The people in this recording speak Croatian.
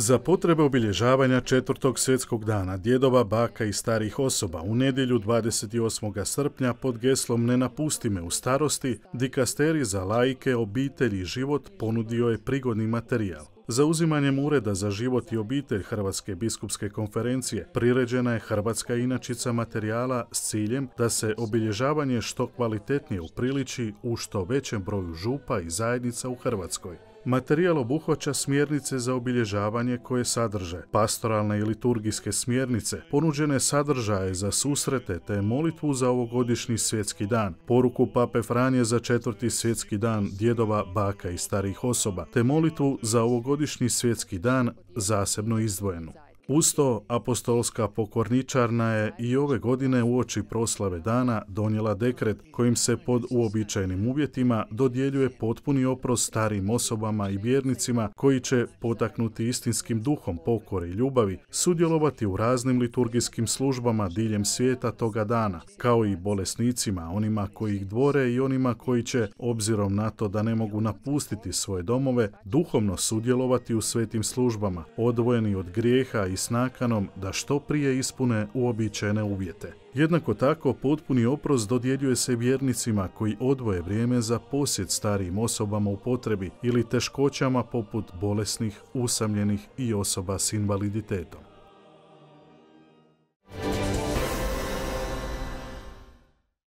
Za potrebe obilježavanja četvrtog svjetskog dana djedova, baka i starih osoba u nedjelju 28. srpnja pod geslom Ne napusti me u starosti, dikasteri za lajke, obitelj i život ponudio je prigodni materijal. Zauzimanjem Ureda za život i obitelj Hrvatske biskupske konferencije priređena je Hrvatska inačica materijala s ciljem da se obilježavanje što kvalitetnije upriliči u što većem broju župa i zajednica u Hrvatskoj. Materijal obuhvaća smjernice za obilježavanje koje sadrže pastoralne i liturgijske smjernice, ponuđene sadržaje za susrete te molitvu za ovogodišnji svjetski dan, poruku pape Franje za četvrti svjetski dan djedova, baka i starih osoba, te molitvu za ovogodišnji svjetski dan zasebno izdvojenu. Usto apostolska pokorničarna je i ove godine uoči proslave dana donijela dekret kojim se pod uobičajenim uvjetima dodjeljuje potpuni oprost starim osobama i vjernicima koji će potaknuti istinskim duhom pokore i ljubavi sudjelovati u raznim liturgijskim službama diljem svijeta toga dana, kao i bolesnicima, onima koji ih dvore i onima koji će, obzirom na to da ne mogu napustiti svoje domove, duhovno sudjelovati u svetim službama, odvojeni od grijeha i s nakanom da što prije ispune uobičajene uvjete. Jednako tako, potpuni oprost dodjeljuje se vjernicima koji odvoje vrijeme za posjet starijim osobama u potrebi ili teškoćama poput bolesnih, usamljenih i osoba s invaliditetom.